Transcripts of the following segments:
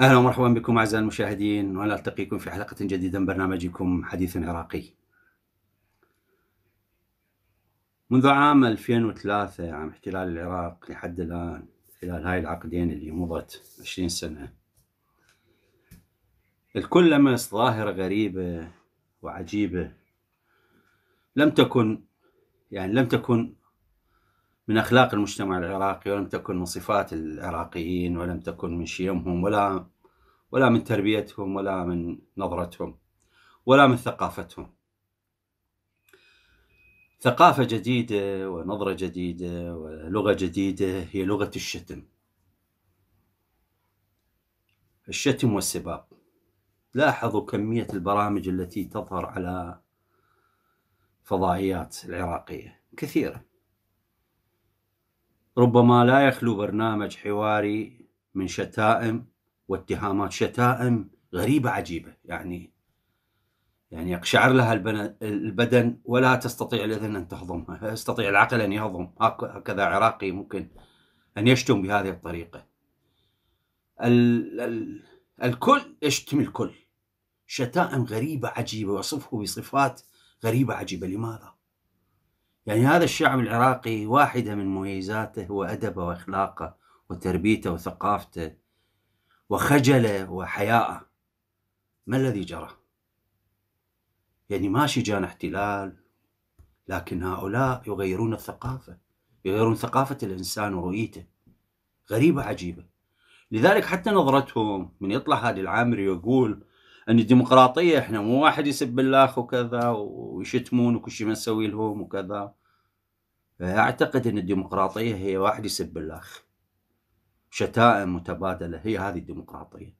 اهلا ومرحبا بكم اعزائي المشاهدين ونلتقيكم في حلقه جديده من برنامجكم حديث عراقي. منذ عام 2003 عام احتلال العراق لحد الان خلال هاي العقدين اللي مضت عشرين سنة الكل لمس ظاهرة غريبة وعجيبة لم تكن يعني لم تكن من أخلاق المجتمع العراقي ولم تكن من صفات العراقيين ولم تكن من شيمهم ولا ولا من تربيتهم ولا من نظرتهم ولا من ثقافتهم ثقافة جديدة ونظرة جديدة ولغة جديدة هي لغة الشتم الشتم والسباب لاحظوا كمية البرامج التي تظهر على فضائيات العراقية كثيرة ربما لا يخلو برنامج حواري من شتائم واتهامات شتائم غريبة عجيبة يعني يعني يقشعر لها البدن ولا تستطيع الاذن ان تهضمها، لا يستطيع العقل ان يهضم، هكذا عراقي ممكن ان يشتم بهذه الطريقه. الكل يشتم الكل. شتائم غريبه عجيبه وصفه بصفات غريبه عجيبه، لماذا؟ يعني هذا الشعب العراقي واحده من مميزاته هو ادبه واخلاقه وتربيته وثقافته وخجله وحياءه. ما الذي جرى؟ يعني ماشي جانا احتلال لكن هؤلاء يغيرون الثقافة يغيرون ثقافة الإنسان ورؤيته غريبة عجيبة لذلك حتى نظرتهم من يطلع هادي العامري ويقول أن الديمقراطية إحنا مو واحد يسب الله وكذا ويشتمون وكل شيء ما نسوي لهم وكذا أعتقد أن الديمقراطية هي واحد يسب الله شتائم متبادلة هي هذه الديمقراطية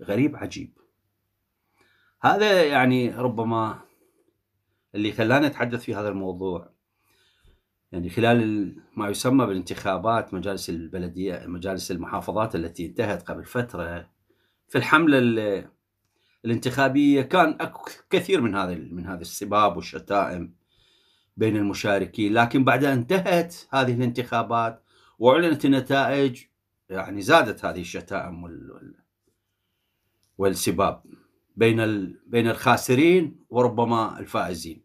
غريب عجيب هذا يعني ربما اللي خلاني أتحدث في هذا الموضوع يعني خلال ما يسمى بالانتخابات مجالس البلدية مجالس المحافظات التي انتهت قبل فترة في الحملة الانتخابية كان أكو كثير من هذا من هذا السباب والشتائم بين المشاركين لكن بعد أن انتهت هذه الانتخابات وأعلنت النتائج يعني زادت هذه الشتائم وال والسباب بين بين الخاسرين وربما الفائزين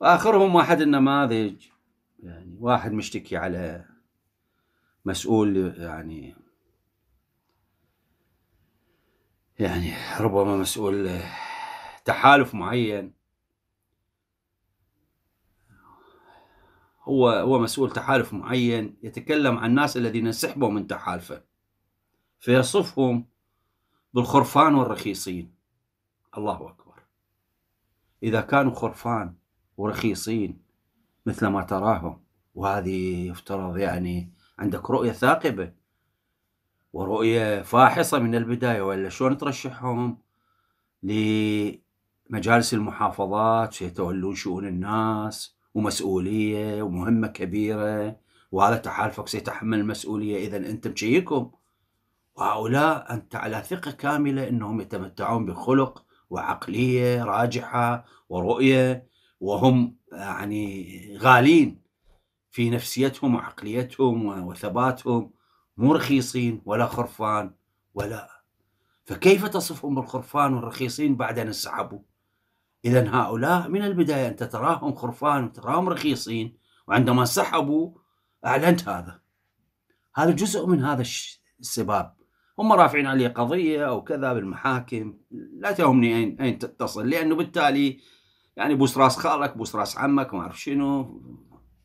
واخرهم واحد النماذج يعني واحد مشتكي على مسؤول يعني يعني ربما مسؤول تحالف معين هو هو مسؤول تحالف معين يتكلم عن الناس الذين انسحبوا من تحالفه فيصفهم بالخرفان والرخيصين الله أكبر إذا كانوا خرفان ورخيصين مثل ما تراهم وهذه يفترض يعني عندك رؤية ثاقبة ورؤية فاحصة من البداية ولا شلون ترشحهم لمجالس المحافظات يتولون شؤون الناس ومسؤولية ومهمة كبيرة وهذا تحالفك سيتحمل المسؤولية إذا أنت مشيكم وهؤلاء أنت على ثقة كاملة أنهم يتمتعون بخلق وعقلية راجحة ورؤية وهم آه، يعني غالين في نفسيتهم وعقليتهم وثباتهم مو رخيصين ولا خرفان ولا فكيف تصفهم بالخرفان والرخيصين بعد أن انسحبوا إذا هؤلاء من البداية أنت تراهم خرفان وتراهم رخيصين وعندما انسحبوا أعلنت هذا هذا جزء من هذا السباب هم رافعين عليه قضية أو كذا بالمحاكم لا تهمني أين أين تتصل لأنه بالتالي يعني بوس راس خالك بوس راس عمك ما أعرف شنو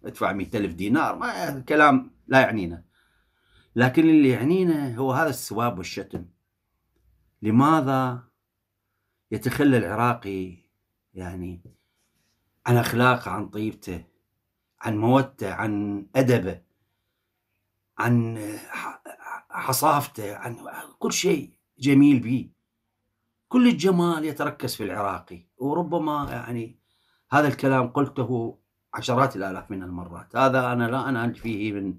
ادفع ألف دينار ما كلام لا يعنينا لكن اللي يعنينا هو هذا السواب والشتم لماذا يتخلى العراقي يعني عن أخلاقه عن طيبته عن مودته عن أدبه عن حصافته عن كل شيء جميل به كل الجمال يتركز في العراقي وربما يعني هذا الكلام قلته عشرات الالاف من المرات هذا انا لا انال فيه من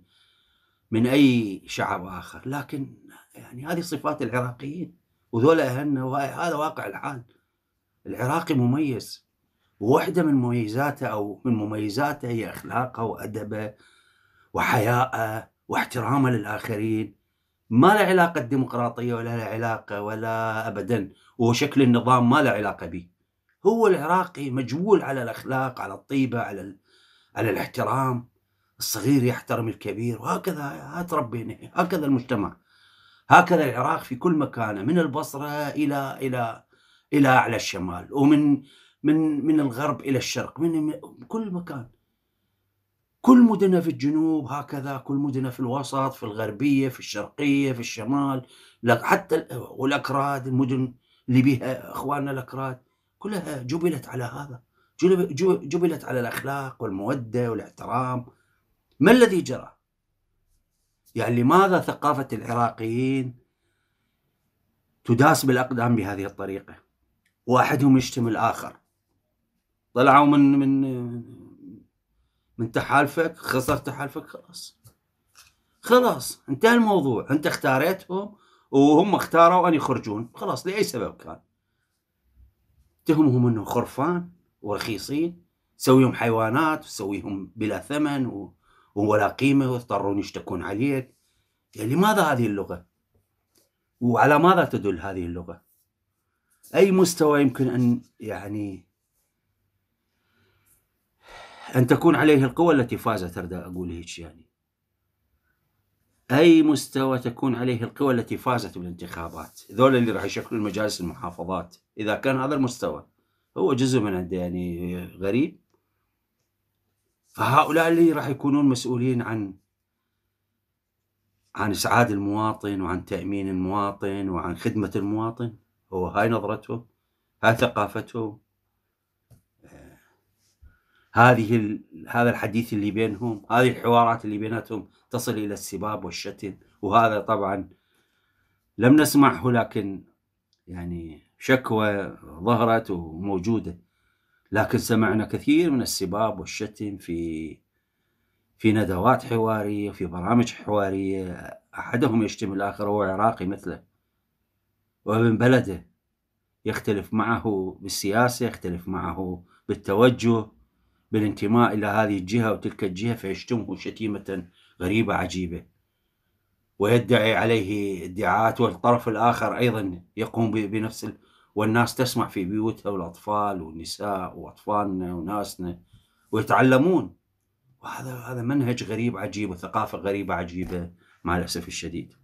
من اي شعب اخر لكن يعني هذه صفات العراقيين وذولا اهلنا وهذا واقع الحال العراقي مميز وواحدة من مميزاته أو من مميزاته هي أخلاقه وأدبه وحياءه واحترامه للآخرين ما له علاقه الديمقراطيه ولا له علاقه ولا ابدا وشكل النظام ما له علاقه به هو العراقي مجبول على الاخلاق على الطيبه على على الاحترام الصغير يحترم الكبير وهكذا تربينا هكذا المجتمع هكذا العراق في كل مكان من البصره الى الى الى اعلى الشمال ومن من من الغرب الى الشرق من كل مكان كل مدنها في الجنوب هكذا كل مدنها في الوسط في الغربية في الشرقية في الشمال حتى والأكراد المدن اللي بها إخواننا الأكراد كلها جبلت على هذا جبلت على الأخلاق والمودة والاحترام ما الذي جرى؟ يعني لماذا ثقافة العراقيين تداس بالأقدام بهذه الطريقة واحدهم يشتم الآخر طلعوا من من انت حالفك خسرت حالفك خلاص خلاص انتهى الموضوع انت اختاريتهم وهم اختاروا ان يخرجون خلاص لاي سبب كان تهمهم انهم خرفان ورخيصين تسويهم حيوانات وسويهم بلا ثمن و... ولا قيمه ويضطرون يشتكون عليك يعني لماذا هذه اللغه؟ وعلى ماذا تدل هذه اللغه؟ اي مستوى يمكن ان يعني أن تكون عليه القوة التي فازت أرد أقول هيك يعني أي مستوى تكون عليه القوى التي فازت بالانتخابات ذول اللي راح يشكلوا المجالس المحافظات إذا كان هذا المستوى هو جزء من عنده يعني غريب فهؤلاء اللي راح يكونون مسؤولين عن عن إسعاد المواطن وعن تأمين المواطن وعن خدمة المواطن هو هاي نظرتهم هاي ثقافتهم هذه هذا الحديث اللي بينهم هذه الحوارات اللي بيناتهم تصل إلى السباب والشتم وهذا طبعا لم نسمعه لكن يعني شكوى ظهرت وموجودة لكن سمعنا كثير من السباب والشتم في في ندوات حوارية في برامج حوارية أحدهم يشتم الآخر هو عراقي مثله ومن بلده يختلف معه بالسياسة يختلف معه بالتوجه بالانتماء إلى هذه الجهة وتلك الجهة فيشتمه شتيمة غريبة عجيبة ويدعي عليه ادعاءات والطرف الآخر أيضا يقوم بنفس ال... والناس تسمع في بيوتها والأطفال والنساء وأطفالنا وناسنا ويتعلمون وهذا هذا منهج غريب عجيب وثقافة غريبة عجيبة مع الأسف الشديد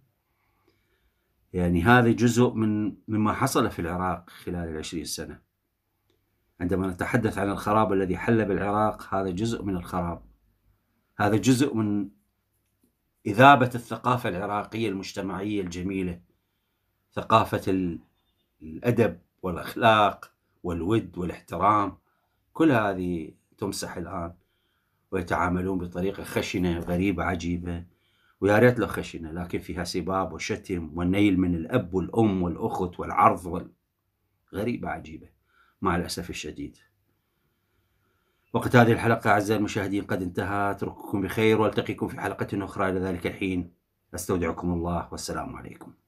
يعني هذا جزء من مما حصل في العراق خلال العشرين سنة عندما نتحدث عن الخراب الذي حل بالعراق هذا جزء من الخراب هذا جزء من إذابة الثقافة العراقية المجتمعية الجميلة ثقافة الأدب والأخلاق والود والاحترام كل هذه تمسح الآن ويتعاملون بطريقة خشنة غريبة عجيبة ويا ريت لو خشنة لكن فيها سباب وشتم والنيل من الأب والأم والأخت والعرض غريبة عجيبة مع الأسف الشديد وقت هذه الحلقة أعزائي المشاهدين قد انتهى أترككم بخير والتقيكم في حلقة أخرى إلى ذلك الحين أستودعكم الله والسلام عليكم